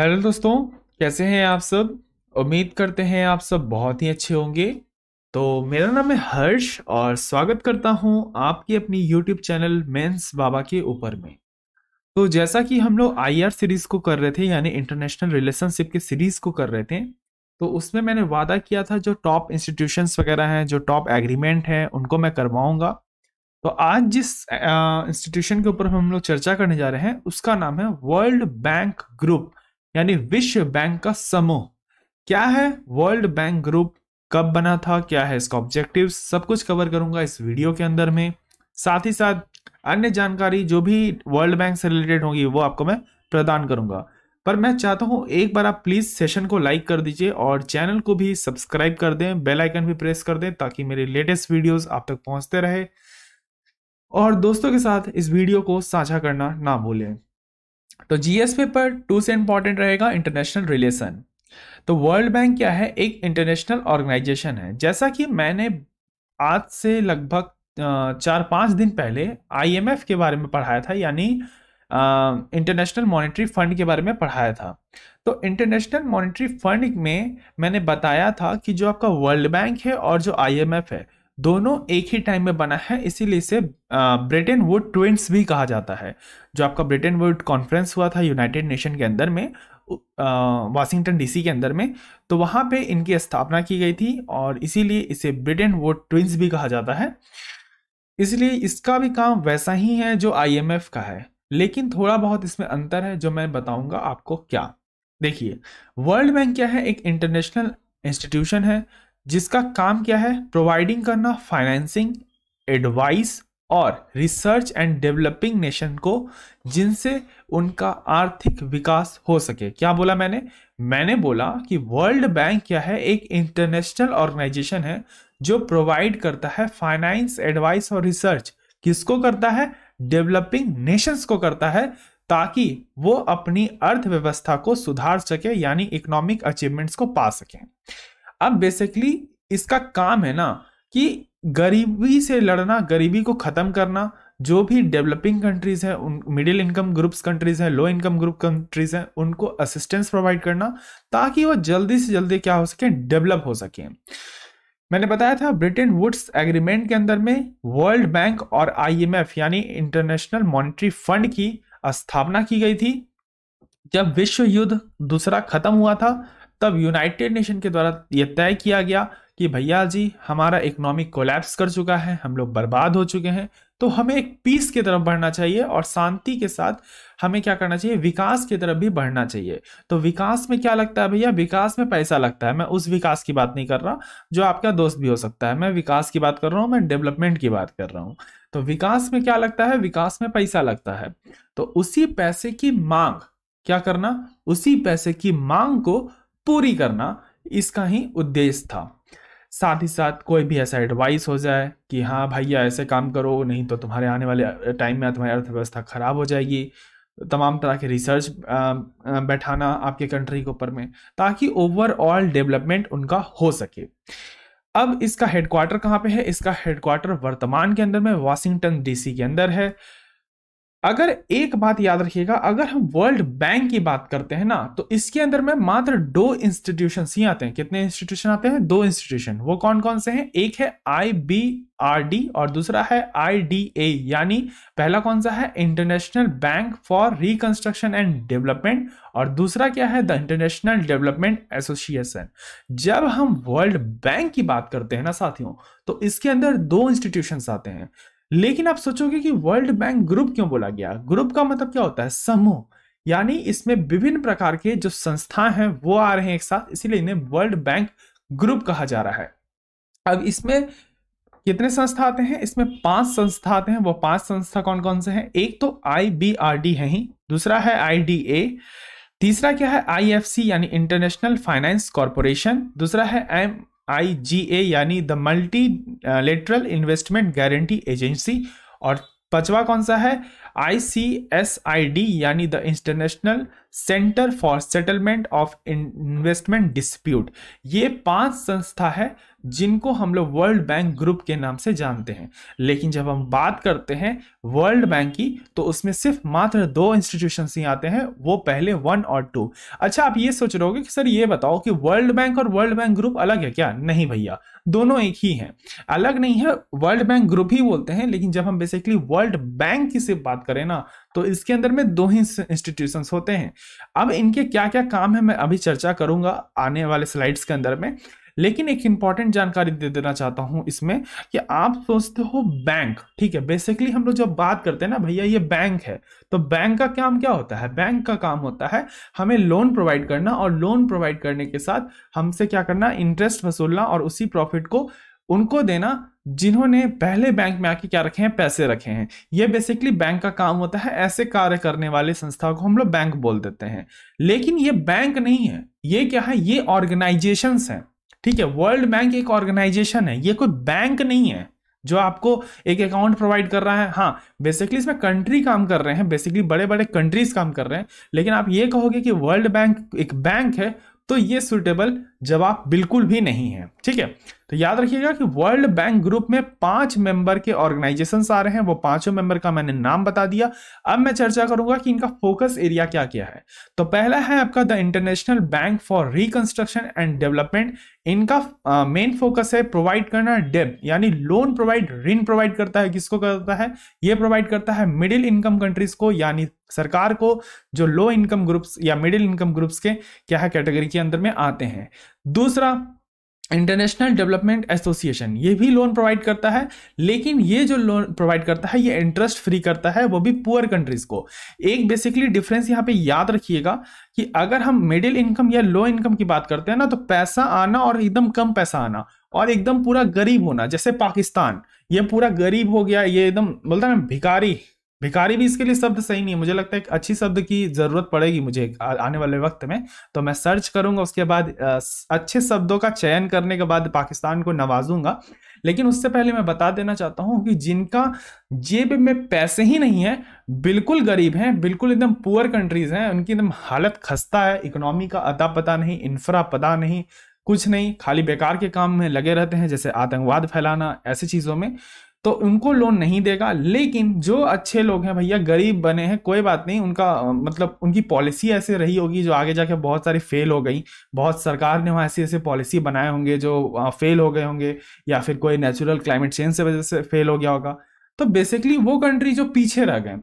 hello दोस्तों कैसे हैं आप सब उम्मीद करते हैं आप सब बहुत ही अच्छे होंगे तो मेरा नाम है हर्ष और स्वागत करता हूं आपके अपनी YouTube चैनल मेंस बाबा के ऊपर में तो जैसा कि हम लोग आई आर सीरीज़ को कर रहे थे यानी इंटरनेशनल रिलेशनशिप के सीरीज़ को कर रहे थे तो उसमें मैंने वादा किया था जो टॉप इंस्टीट्यूशंस वगैरह हैं जो टॉप एग्रीमेंट हैं उनको मैं करवाऊँगा तो आज जिस इंस्टीट्यूशन के ऊपर हम लोग चर्चा करने जा रहे हैं उसका नाम है वर्ल्ड बैंक ग्रुप यानी विश्व बैंक का समूह क्या है वर्ल्ड बैंक ग्रुप कब बना था क्या है इसका ऑब्जेक्टिव सब कुछ कवर करूंगा इस वीडियो के अंदर में साथ ही साथ अन्य जानकारी जो भी वर्ल्ड बैंक से रिलेटेड होगी वो आपको मैं प्रदान करूंगा पर मैं चाहता हूं एक बार आप प्लीज़ सेशन को लाइक कर दीजिए और चैनल को भी सब्सक्राइब कर दें बेल आइकन भी प्रेस कर दें ताकि मेरे लेटेस्ट वीडियोस आप तक पहुंचते रहे और दोस्तों के साथ इस वीडियो को साझा करना ना भूलें तो जीएस पेपर टू से इंपॉर्टेंट रहेगा इंटरनेशनल रिलेशन तो वर्ल्ड बैंक क्या है एक इंटरनेशनल ऑर्गेनाइजेशन है जैसा कि मैंने आज से लगभग चार पाँच दिन पहले आईएमएफ के बारे में पढ़ाया था यानी इंटरनेशनल मॉनेटरी फंड के बारे में पढ़ाया था तो इंटरनेशनल मॉनेटरी फंड में मैंने बताया था कि जो आपका वर्ल्ड बैंक है और जो आईएमएफ है दोनों एक ही टाइम में बना है इसीलिए इसे ब्रिटेन वुड ट्विंस भी कहा जाता है जो आपका ब्रिटेन वुड कॉन्फ्रेंस हुआ था यूनाइटेड नेशन के अंदर में वाशिंगटन डीसी के अंदर में तो वहाँ पे इनकी स्थापना की गई थी और इसीलिए इसे ब्रिटेन वुड ट्विंस भी कहा जाता है इसलिए इसका भी काम वैसा ही है जो आईएमएफ का है लेकिन थोड़ा बहुत इसमें अंतर है जो मैं बताऊंगा आपको क्या देखिए वर्ल्ड बैंक क्या है एक इंटरनेशनल इंस्टीट्यूशन है जिसका काम क्या है प्रोवाइडिंग करना फाइनेंसिंग एडवाइस और रिसर्च एंड डेवलपिंग नेशन को जिनसे उनका आर्थिक विकास हो सके क्या बोला मैंने मैंने बोला कि वर्ल्ड बैंक क्या है एक इंटरनेशनल ऑर्गेनाइजेशन है जो प्रोवाइड करता है फाइनेंस एडवाइस और रिसर्च किसको करता है डेवलपिंग नेशंस को करता है ताकि वो अपनी अर्थव्यवस्था को सुधार सके यानी इकोनॉमिक अचीवमेंट्स को पा सकें अब बेसिकली इसका काम है ना कि गरीबी से लड़ना गरीबी को ख़त्म करना जो भी डेवलपिंग कंट्रीज़ हैं उन मिडिल इनकम ग्रुप्स कंट्रीज़ हैं लो इनकम ग्रुप कंट्रीज़ हैं उनको असिस्टेंस प्रोवाइड करना ताकि वो जल्दी से जल्दी क्या हो सके डेवलप हो सके मैंने बताया था ब्रिटेन वुड्स एग्रीमेंट के अंदर में वर्ल्ड बैंक और आईएमएफ यानी इंटरनेशनल मॉनिटरी फंड की स्थापना की गई थी जब विश्व युद्ध दूसरा खत्म हुआ था तब यूनाइटेड नेशन के द्वारा यह तय किया गया कि भैया जी हमारा इकोनॉमिक कोलैप्स कर चुका है हम लोग बर्बाद हो चुके हैं तो हमें एक पीस की तरफ बढ़ना चाहिए और शांति के साथ हमें क्या करना चाहिए विकास की तरफ भी बढ़ना चाहिए तो विकास में क्या लगता है भैया विकास में पैसा लगता है मैं उस विकास की बात नहीं कर रहा जो आपका दोस्त भी हो सकता है मैं विकास की बात कर रहा हूँ मैं डेवलपमेंट की बात कर रहा हूँ तो विकास में क्या लगता है विकास में पैसा लगता है तो उसी पैसे की मांग क्या करना उसी पैसे की मांग को पूरी करना इसका ही उद्देश्य था साथ ही साथ कोई भी ऐसा एडवाइस हो जाए कि हाँ भैया ऐसे काम करो नहीं तो तुम्हारे आने वाले टाइम में तुम्हारी अर्थव्यवस्था ख़राब हो जाएगी तमाम तरह के रिसर्च बैठाना आपके कंट्री के ऊपर में ताकि ओवरऑल डेवलपमेंट उनका हो सके अब इसका हेडक्वार्टर कहाँ पे है इसका हेडक्वार्टर वर्तमान के अंदर में वाशिंगटन डीसी के अंदर है अगर एक बात याद रखिएगा अगर हम वर्ल्ड बैंक की बात करते हैं ना तो इसके अंदर में मात्र दो इंस्टीट्यूशन ही आते हैं कितने इंस्टीट्यूशन आते हैं दो इंस्टीट्यूशन वो कौन कौन से हैं एक है आई बी आर डी और दूसरा है आई डी यानी पहला कौन सा है international bank for reconstruction and development और दूसरा क्या है द इंटरनेशनल डेवलपमेंट एसोसिएशन जब हम वर्ल्ड बैंक की बात करते हैं ना साथियों तो इसके अंदर दो इंस्टीट्यूशन आते हैं लेकिन आप सोचोगे कि वर्ल्ड बैंक ग्रुप क्यों बोला गया ग्रुप का मतलब क्या होता है समूह यानी इसमें विभिन्न प्रकार के जो संस्था हैं वो आ रहे हैं एक साथ इसीलिए इन्हें वर्ल्ड बैंक ग्रुप कहा जा रहा है अब इसमें कितने संस्था आते हैं इसमें पांच संस्था आते हैं वो पांच संस्था कौन कौन से हैं एक तो आई बी आर डी है ही दूसरा है आई डी ए तीसरा क्या है आई एफ सी यानी इंटरनेशनल फाइनेंस कॉरपोरेशन दूसरा है एम आई जी ए यानी the multilateral investment guarantee agency और पचवा कौन सा है ICSID यानी the international centre for settlement of investment dispute ये पांच संस्था है जिनको हम लोग वर्ल्ड बैंक ग्रुप के नाम से जानते हैं लेकिन जब हम बात करते हैं वर्ल्ड बैंक की तो उसमें सिर्फ मात्र दो इंस्टीट्यूशन ही आते हैं वो पहले वन और टू अच्छा आप ये सोच रहे हो कि सर ये बताओ कि वर्ल्ड बैंक और वर्ल्ड बैंक ग्रुप अलग है क्या नहीं भैया दोनों एक ही हैं अलग नहीं है वर्ल्ड बैंक ग्रुप ही बोलते हैं लेकिन जब हम बेसिकली वर्ल्ड बैंक की सिर्फ बात बात करें ना तो इसके अंदर में दो ही इंस्टीट्यूशंस होते हैं अब इनके क्या क्या काम है मैं अभी चर्चा करूंगा आने वाले स्लाइड्स के अंदर में लेकिन एक इंपॉर्टेंट जानकारी दे देना चाहता हूं इसमें कि आप सोचते हो बैंक ठीक है बेसिकली हम लोग जब बात करते हैं ना भैया ये बैंक है तो बैंक का काम क्या होता है बैंक का काम होता है हमें लोन प्रोवाइड करना और लोन प्रोवाइड करने के साथ हमसे क्या करना इंटरेस्ट वसूलना और उसी प्रॉफिट को उनको देना जिन्होंने पहले बैंक में आके क्या रखे हैं पैसे रखे हैं ये बेसिकली बैंक का काम होता है ऐसे कार्य करने वाले संस्था को हम लोग बैंक बोल देते हैं लेकिन ये बैंक नहीं है ये क्या है ये ऑर्गेनाइजेशन है ठीक है वर्ल्ड बैंक एक ऑर्गेनाइजेशन है ये कोई बैंक नहीं है जो आपको एक अकाउंट प्रोवाइड कर रहा है हाँ बेसिकली इसमें कंट्री काम कर रहे हैं बेसिकली बड़े बड़े कंट्रीज काम कर रहे हैं लेकिन आप ये कहोगे कि वर्ल्ड बैंक एक बैंक है तो ये सुटेबल जवाब बिल्कुल भी नहीं है ठीक है तो याद रखिएगा कि वर्ल्ड बैंक ग्रुप में पांच मेंबर के ऑर्गेनाइजेशन आ रहे हैं वो पांचों मेंबर का मैंने नाम बता दिया अब मैं चर्चा करूंगा कि इनका फोकस एरिया क्या क्या है तो पहला है आपका the international bank for reconstruction and development इनका मेन फोकस है प्रोवाइड करना डेब यानी लोन प्रोवाइड ऋण प्रोवाइड करता है किसको करता है ये प्रोवाइड करता है मिडिल इनकम कंट्रीज को यानी सरकार को जो लो इनकम ग्रुप्स या मिडिल इनकम ग्रुप्स के क्या है कैटेगरी के अंदर में आते हैं दूसरा इंटरनेशनल डेवलपमेंट एसोसिएशन ये भी लोन प्रोवाइड करता है लेकिन ये जो लोन प्रोवाइड करता है ये इंटरेस्ट फ्री करता है वो भी पुअर कंट्रीज को एक बेसिकली डिफरेंस यहाँ पे याद रखिएगा कि अगर हम मिडिल इनकम या लो इनकम की बात करते हैं ना तो पैसा आना और एकदम कम पैसा आना और एकदम पूरा गरीब होना जैसे पाकिस्तान ये पूरा गरीब हो गया ये एकदम बोलता है ना भिकारी भिखारी भी इसके लिए शब्द सही नहीं है मुझे लगता है एक अच्छी शब्द की जरूरत पड़ेगी मुझे आने वाले वक्त में तो मैं सर्च करूंगा उसके बाद अच्छे शब्दों का चयन करने के बाद पाकिस्तान को नवाजूंगा लेकिन उससे पहले मैं बता देना चाहता हूँ कि जिनका जेब में पैसे ही नहीं है बिल्कुल गरीब हैं बिल्कुल एकदम पुअर कंट्रीज़ हैं उनकी एकदम हालत खस्ता है इकोनॉमी का अदा पता नहीं इंफ्रा पता नहीं कुछ नहीं खाली बेकार के काम में लगे रहते हैं जैसे आतंकवाद फैलाना ऐसी चीज़ों में तो उनको लोन नहीं देगा लेकिन जो अच्छे लोग हैं भैया गरीब बने हैं कोई बात नहीं उनका मतलब उनकी पॉलिसी ऐसे रही होगी जो आगे जाके बहुत सारी फेल हो गई बहुत सरकार ने वहाँ ऐसी ऐसे पॉलिसी बनाए होंगे जो फेल हो गए होंगे या फिर कोई नेचुरल क्लाइमेट चेंज से वजह से फेल हो गया होगा तो बेसिकली वो कंट्री जो पीछे रह गए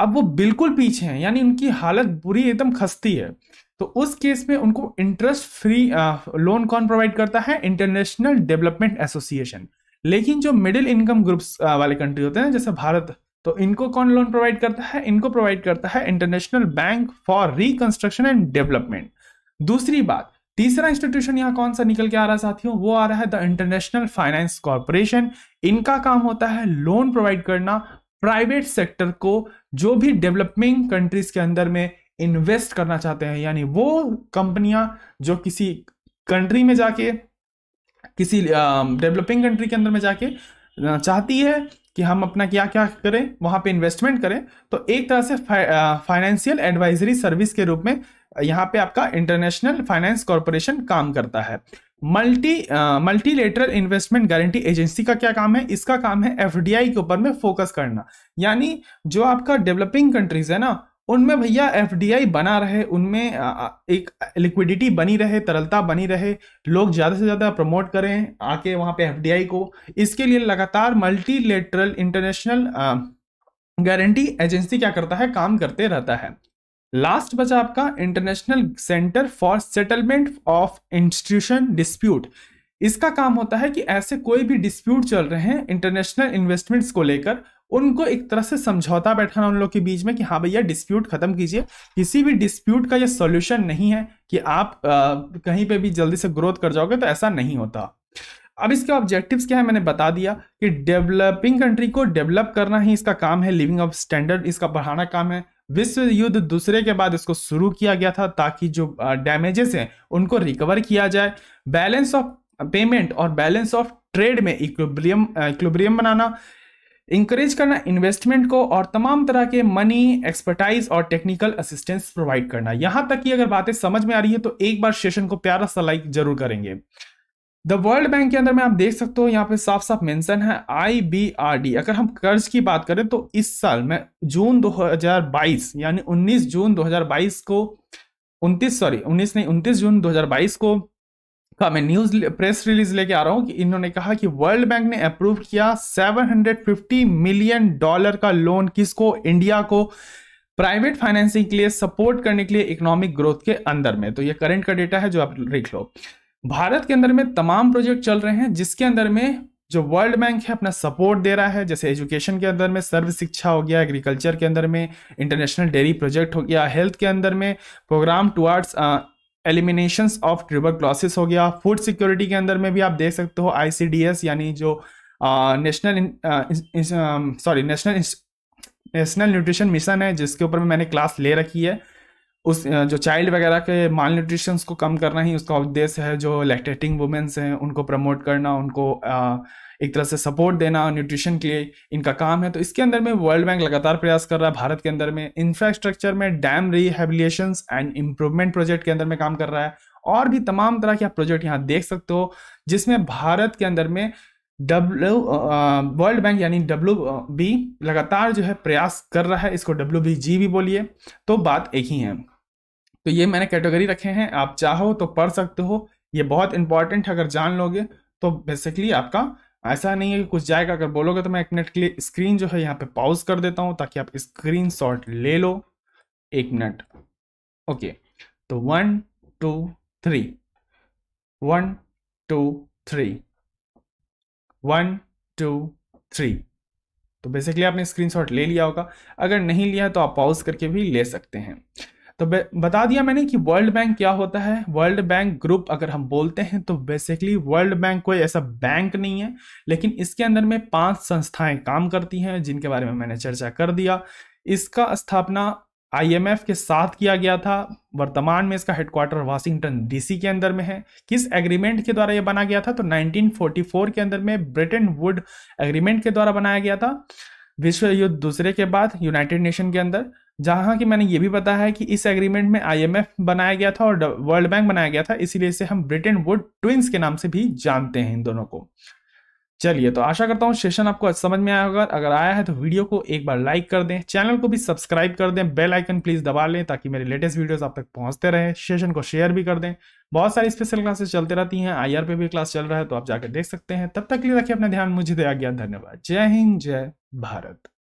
अब वो बिल्कुल पीछे हैं यानी उनकी हालत बुरी एकदम खस्ती है तो उस केस में उनको इंटरेस्ट फ्री लोन कौन प्रोवाइड करता है इंटरनेशनल डेवलपमेंट एसोसिएशन लेकिन जो मिडिल इनकम ग्रुप्स वाले कंट्री होते हैं जैसे भारत तो इनको कौन लोन प्रोवाइड करता है इनको प्रोवाइड करता है international bank for reconstruction and development दूसरी बात तीसरा इंस्टीट्यूशन यहाँ कौन सा निकल के आ रहा है साथियों वो आ रहा है द इंटरनेशनल फाइनेंस कॉरपोरेशन इनका काम होता है लोन प्रोवाइड करना प्राइवेट सेक्टर को जो भी डेवलपिंग कंट्रीज के अंदर में इन्वेस्ट करना चाहते हैं यानी वो कंपनियां जो किसी कंट्री में जाके किसी डेवलपिंग कंट्री के अंदर में जाके चाहती है कि हम अपना क्या क्या करें वहाँ पे इन्वेस्टमेंट करें तो एक तरह से फाइनेंशियल एडवाइजरी सर्विस के रूप में यहाँ पे आपका इंटरनेशनल फाइनेंस कॉरपोरेशन काम करता है multi multilateral investment guarantee agency का क्या काम है इसका काम है एफडीआई के ऊपर में फोकस करना यानी जो आपका डेवलपिंग कंट्रीज है ना उनमें भैया एफ बना रहे उनमें एक लिक्विडिटी बनी रहे तरलता बनी रहे लोग ज़्यादा से ज़्यादा प्रमोट करें आके वहाँ पे एफ को इसके लिए लगातार लेटरल इंटरनेशनल गारंटी एजेंसी क्या करता है काम करते रहता है लास्ट बचा आपका international centre for settlement of institution dispute इसका काम होता है कि ऐसे कोई भी डिस्प्यूट चल रहे हैं इंटरनेशनल इन्वेस्टमेंट्स को लेकर उनको एक तरह से समझौता बैठाना उन लोग के बीच में कि हाँ भैया डिस्प्यूट खत्म कीजिए किसी भी डिस्प्यूट का ये सॉल्यूशन नहीं है कि आप आ, कहीं पे भी जल्दी से ग्रोथ कर जाओगे तो ऐसा नहीं होता अब इसके ऑब्जेक्टिव्स क्या है मैंने बता दिया कि डेवलपिंग कंट्री को डेवलप करना ही इसका काम है लिविंग ऑफ स्टैंडर्ड इसका बढ़ाना काम है विश्व युद्ध दूसरे के बाद इसको शुरू किया गया था ताकि जो डैमेजेस हैं उनको रिकवर किया जाए बैलेंस ऑफ पेमेंट और बैलेंस ऑफ ट्रेड में इक्लोब्रियम इक्लोब्रियम बनाना इंकरेज करना इन्वेस्टमेंट को और तमाम तरह के मनी एक्सपर्टाइज और टेक्निकल असिस्टेंस प्रोवाइड करना यहां तक की अगर बातें समझ में आ रही है तो एक बार सेशन को प्यारा सा लाइक जरूर करेंगे द वर्ल्ड बैंक के अंदर में आप देख सकते हो यहाँ पे साफ साफ मेंशन है डी अगर हम कर्ज की बात करें तो इस साल में जून 2022 यानी 19 जून 2022 को 29 सॉरी 19 नहीं 29 जून 2022 को का मैं न्यूज प्रेस रिलीज लेके आ रहा हूं कि इन्होंने कहा कि वर्ल्ड बैंक ने अप्रूव किया 750 मिलियन डॉलर का लोन किसको इंडिया को प्राइवेट फाइनेंसिंग के लिए सपोर्ट करने के लिए इकोनॉमिक ग्रोथ के अंदर में तो ये करंट का डेटा है जो आप लिख लो भारत के अंदर में तमाम प्रोजेक्ट चल रहे हैं जिसके अंदर में जो वर्ल्ड बैंक है अपना सपोर्ट दे रहा है जैसे एजुकेशन के अंदर में सर्व शिक्षा हो गया एग्रीकल्चर के अंदर में इंटरनेशनल डेयरी प्रोजेक्ट हो गया हेल्थ के अंदर में programme towards elimination of tuberculosis हो गया फूड सिक्योरिटी के अंदर में भी आप देख सकते हो आईसीडीएस यानी जो national sorry national national nutrition mission है जिसके ऊपर मैंने क्लास ले रखी है उस जो चाइल्ड वगैरह के माल न्यूट्रिशंस को कम करना ही उसका उद्देश्य है जो लैक्टेटिंग वुमेंस हैं उनको प्रमोट करना उनको एक तरह से सपोर्ट देना न्यूट्रिशन के लिए इनका काम है तो इसके अंदर में वर्ल्ड बैंक लगातार प्रयास कर रहा है भारत के अंदर में इंफ्रास्ट्रक्चर में dam rehabilitation and improvement project के अंदर में काम कर रहा है और भी तमाम तरह के आप प्रोजेक्ट यहाँ देख सकते हो जिसमें भारत के अंदर में डब्ल्यू वर्ल्ड बैंक यानी डब्ल्यू बी लगातार जो है प्रयास कर रहा है इसको डब्ल्यू बी जी भी बोलिए तो बात एक ही है तो ये मैंने कैटेगरी रखे हैं आप चाहो तो पढ़ सकते हो ये बहुत इंपॉर्टेंट है अगर जान लोगे तो बेसिकली आपका ऐसा नहीं है कि कुछ जाएगा अगर बोलोगे तो मैं एक मिनट के लिए स्क्रीन जो है यहाँ पे पॉज कर देता हूँ ताकि आप स्क्रीन शॉट ले लो एक मिनट ओके तो one two three one two three one two three तो बेसिकली आपने स्क्रीनशॉट ले लिया होगा अगर नहीं लिया तो आप पॉज करके भी ले सकते हैं तो बता दिया मैंने कि वर्ल्ड बैंक क्या होता है वर्ल्ड बैंक ग्रुप अगर हम बोलते हैं तो बेसिकली वर्ल्ड बैंक कोई ऐसा बैंक नहीं है लेकिन इसके अंदर में पांच संस्थाएं काम करती हैं जिनके बारे में मैंने चर्चा कर दिया इसका स्थापना आईएमएफ के साथ किया गया था वर्तमान में इसका हेडक्वार्टर वाशिंगटन डीसी के अंदर में है किस एग्रीमेंट के द्वारा यह बना गया था तो 1944 के अंदर में ब्रिटेन वुड एग्रीमेंट के द्वारा बनाया गया था विश्व युद्ध दूसरे के बाद यूनाइटेड नेशन के अंदर जहाँ कि मैंने ये भी पता है कि इस एग्रीमेंट में आईएमएफ बनाया गया था और वर्ल्ड बैंक बनाया गया था इसीलिए इसे हम ब्रिटेन वुड ट्विंस के नाम से भी जानते हैं इन दोनों को चलिए तो आशा करता हूँ सेशन आपको समझ में आया होगा अगर आया है तो वीडियो को एक बार लाइक कर दें चैनल को भी सब्सक्राइब कर दें बेल आइकन प्लीज दबा लें ताकि मेरे लेटेस्ट वीडियोस आप तक पहुंचते रहे सेशन को शेयर भी कर दें बहुत सारी स्पेशल क्लासेस चलते रहती हैं आई पे भी क्लास चल रहा है तो आप जाकर देख सकते हैं तब तक के लिए रखिए अपना ध्यान मुझे दिया गया धन्यवाद जय हिंद जय भारत